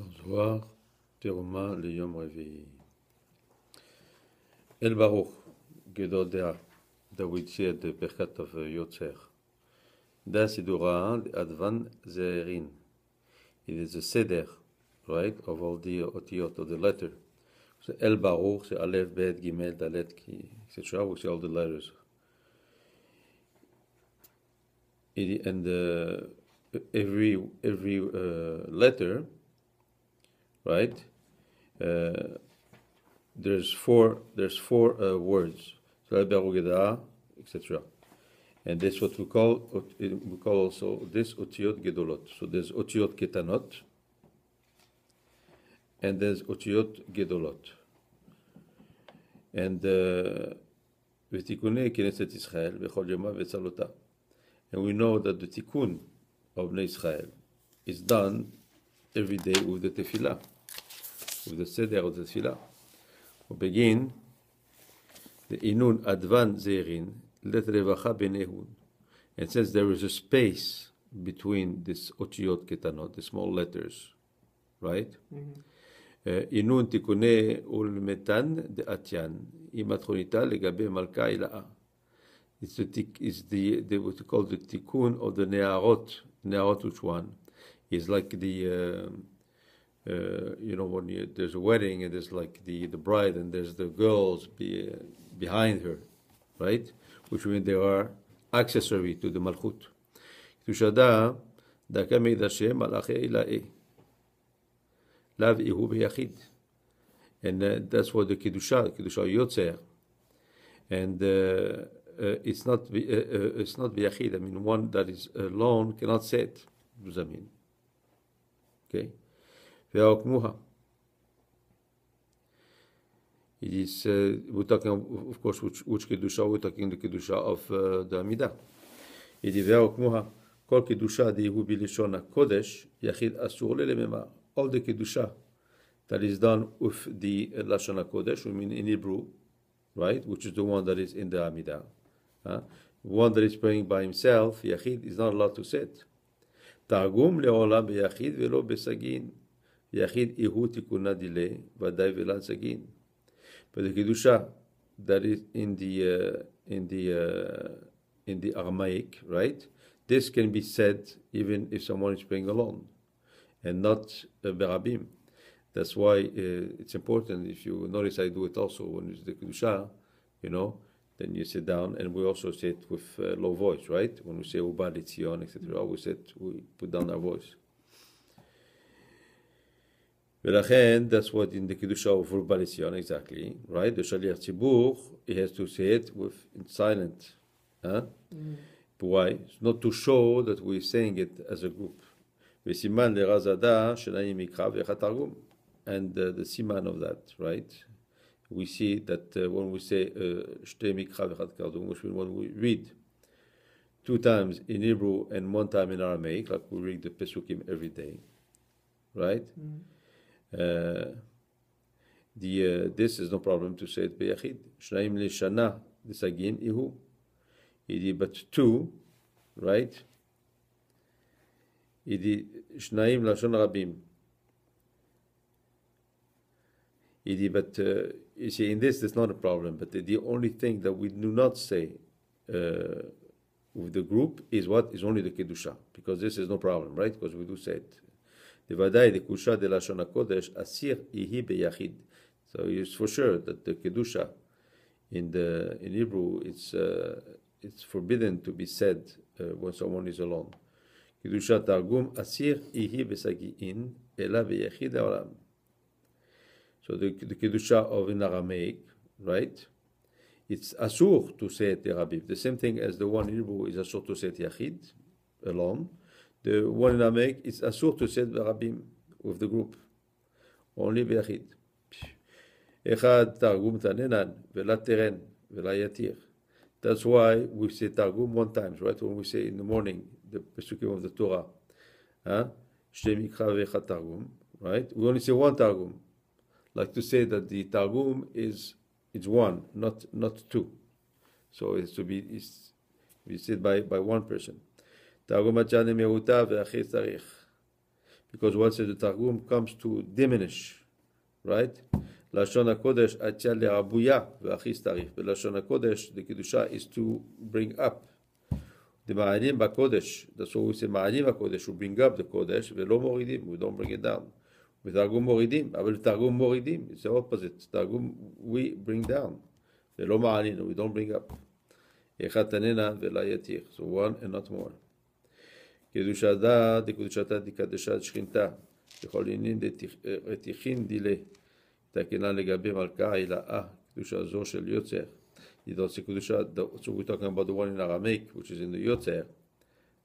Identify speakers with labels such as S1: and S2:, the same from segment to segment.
S1: זוהר, תרומה ליום רביעי. אל ברוך, גדודיה, דוד שד, ברכתיו יוצר. דה סידורה לאדוון זעירין. It is a סדר, right, of all the אותיות, of the letter. זה אל ברוך, זה א', ב', ג', ד', etc. which all the letters. It, and uh, every, every uh, letter right? Uh, there's four there's four uh, words, etc. And that's what we call we call also this otiot gedolot. So there's otiot ketanot, and there's otiot gedolot. And uh, knesset Israel And we know that the tikkun of Israel is done every day with the tefillah, with the seder of the tefillah. We begin the inun advan zerin let revacha benehun. And since there is a space between this otiot ketanot, the small letters, right? Mm-hmm. Uh, inun תיקוני ולמתן de atyan התכוניתה לגבי מלכה הילאה. It's the, it's the, the what you call the tikkun of the nearot, nearot which one, it's like the uh, uh, you know when you, there's a wedding and there's like the the bride and there's the girls be, behind her, right? Which means they are accessory to the malchut. Kedushada דקה And uh, that's what the Kiddusha, Kiddusha Yotzer. And uh, uh, it's not, uh, uh, it's not I mean, one that is alone cannot say it. What does that mean? okay وحكمها it is uh, we're talking of, uh, of course which which kedusha we're talking the kedusha of uh, the Amidah it is وحكمها כל קדושה דהיהו בלשון הקודש יחיד אסור ללממה all the kedusha that is done with the uh, lashon we mean in Hebrew right which is the one that is in the Amidah huh? one that is praying by himself yachid is not allowed to sit תרגום לעולם ביחיד ולא בסגין. יחיד איהו תיקונה דילי, ודאי ולן סגין. But the that is in the, uh, in the, uh, in the Aramaic, right? This can be said even if someone is praying alone and not a uh, Berabim. That's why uh, it's important. If you notice, I do it also when it's the Kedusha, you know, then you sit down, and we also sit with uh, low voice, right? When we say ubadi tzion, etc., we sit, we put down our voice. ולכן, that's what in the Kedusha of Urbali Tzion, exactly, right? The Shaliach Tzibur, he has to say it with in silent. Huh? Mm. Why? It's not to show that we're saying it as a group. וסימן לרז עדה שנעים מקרא ואיך התרגום. And uh, the siman of that, right? we see that uh, when we say uh, Shte Mikra Vechad which means when we read two times in Hebrew and one time in Aramaic, like we read the Pesukim every day, right? Mm-hmm. Uh, the, uh, this is no problem to say it beyachid. Shnaim leshana desagin ihu. Idi but two, right? Idi shnaim lashon rabim. but uh, you see, in this, there's not a problem. But the, the only thing that we do not say uh, with the group is what is only the kedusha, because this is no problem, right? Because we do say it. The vaday the kedusha de lashon kodesh asir ihi beyachid. So it's for sure that the kedusha in the in Hebrew it's uh, it's forbidden to be said uh, when someone is alone. Kedusha targum asir ihi in ela beyachid olam. So the, the Kedusha of in Aramaic, right? It's Asur to say it rabbi. The same thing as the one in Hebrew is Asur to say it Yachid, alone. The one in Aramaic, is Asur to say it rabbi with the group. Only Yachid. אחד תרגום תננן ולא תרן יתיר. That's why we say Targum one time, right? When we say in the morning, the Pesukim of the Torah. Huh? Right? We only say one Targum like to say that the Targum is it's one, not not two. So it's to be it's be said by, by one person. Because once the Targum comes to diminish, right? Lashona Kodesh Achale Abuya Vahistarif. But Lashona Kodesh, the Kiddushah is to bring up the Ma'anim Bakodesh. That's why we say Ma'anim Bakodesh, should bring up the Kodesh. We don't bring it down. בתרגום מורידים, אבל בתרגום מורידים, זה אופוזיט, תרגום we bring down, ולא מעלינו, we don't bring up. יחתננה ולא יתיך, so one and not more. קדושתה דקדושתה דקדשת שכינתה, וכל עניין רתיכין דילה, תקנה לגבי מלכה הילאה, קדושה זו של יוצר. It's Kedusha, so we're talking about the one in Aramaic, which is in the Yotzer,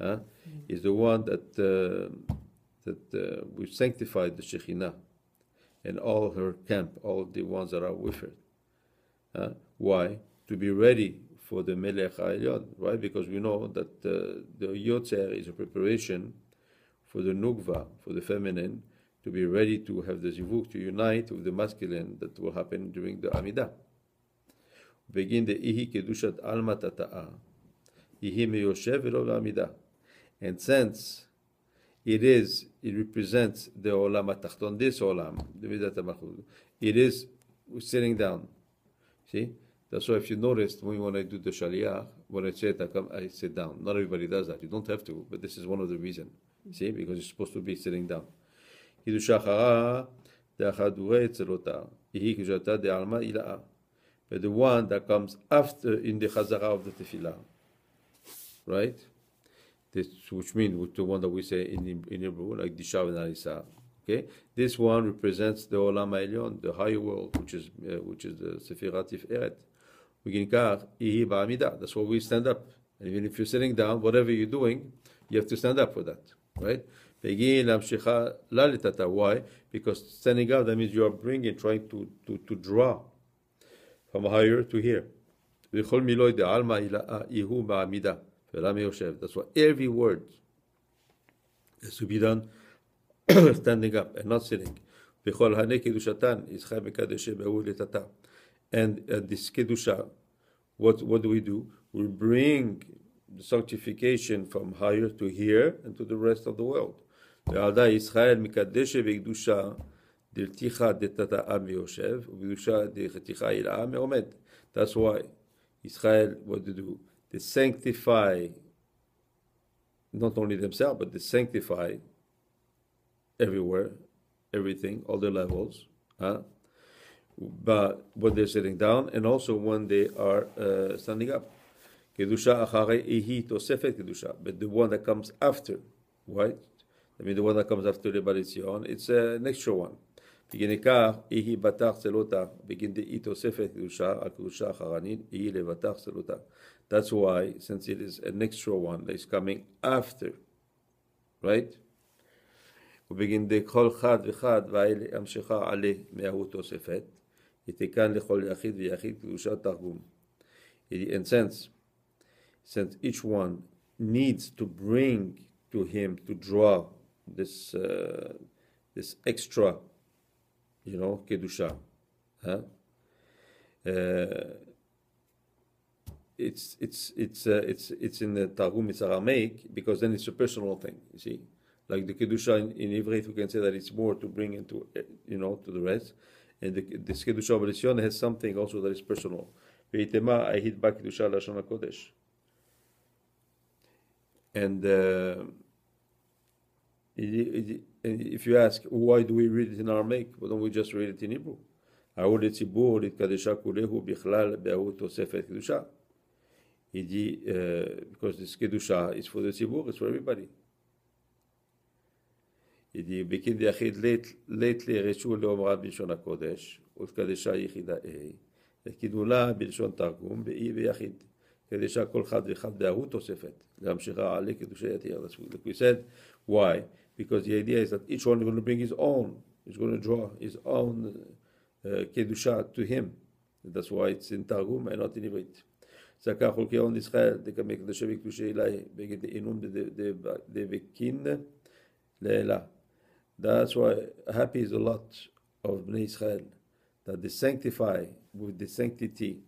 S1: huh? is the one that uh, that uh, we sanctify sanctified the Shekhinah and all her camp, all the ones that are with her. Uh, why? To be ready for the Melech HaElyon, right? Because we know that uh, the Yotzer is a preparation for the Nukva, for the feminine, to be ready to have the Zivuk, to unite with the masculine that will happen during the Amidah. Begin the Ihi Kedushat Alma Tata'a, Ihi Meyoshev Amidah. And since it is, it represents the olam atachton, this olam, the midat malchut. It is sitting down. See? That's why if you noticed when, when I do the shaliach, when I say it, I, come, I sit down. Not everybody does that. You don't have to, but this is one of the reasons. See? Because you're supposed to be sitting down. But the one that comes after in the chazara of the tefillah, right? This, which means the one that we say in, in Hebrew, like Dishav and Alisa. Okay, this one represents the Olam Elyon, the higher world, which is uh, which is the Sefiratif Eret. We That's why we stand up. And even if you're sitting down, whatever you're doing, you have to stand up for that, right? Why? Because standing up, that means you are bringing, trying to, to, to draw from higher to here. That's why every word is to be done standing up and not sitting. And uh, this kedusha, what, what do we do? We bring the sanctification from higher to here and to the rest of the world. That's why Israel, what to do? they sanctify not only themselves, but they sanctify everywhere, everything, all the levels, huh? but when they're sitting down and also when they are uh, standing up. Kedusha kedusha, but the one that comes after, right? I mean, the one that comes after the Baritzion, it's uh, an extra one. ונקרא יהי בטח צלותה בגין דאי תוספת קדושה על קדושה אחרנית יהי לבטח צלותה. That's why since it is an extra one that is coming after, right? ובגין דכל חד וחד והאלה המשכה עלה מההוא תוספת יתקן לכל יחיד ויחיד קדושת תרגום. And since, since each one needs to bring to him to draw this uh, this extra you know, kedusha. Huh? Uh, it's it's it's uh, it's it's in the Targum it's Aramaic because then it's a personal thing. You see, like the kedusha in, Hebrew, we can say that it's more to bring into uh, you know to the rest, and the, this kedusha Abelicion has something also that is personal. And uh, if you ask, why do we read it in Aramaic? Why don't we just read it in Hebrew? Il dit, uh, because this kedusha is for the tzibur, it's for everybody. Il dit, בקין דיחיד לית לירשו לאומרה בלשון הקודש, ולקדשה יחידה A, targum בלשון תרגום, kedusha kol chad כל אחד ואחד בהוא תוספת, להמשיכה עלי קדושי Like We said, why? because the idea is that each one is going to bring his own, he's going to draw his own uh, kedusha to him. And that's why it's in Targum and not in Hebrew. זכה חולקי הון ישראל, דקמא קדושי וקדושי אלי, בגד אינון דבקין לאלה. That's why happy is a lot of Bnei Israel, that they sanctify with the sanctity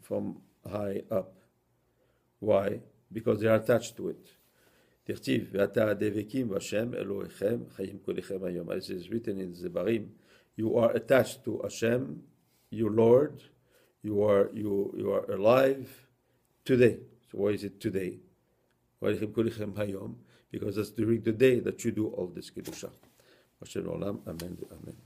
S1: from high up. Why? Because they are attached to it. דכתיב, ואתה הדבקים בשם אלוהיכם, חיים היום. As is written in זברים, you are attached to Hashem, your Lord, you are, you, you are alive today. So why is it today? חיים כולכם היום, because that's during the day that you do all this קדושה. אשר לעולם, אמן ואמן.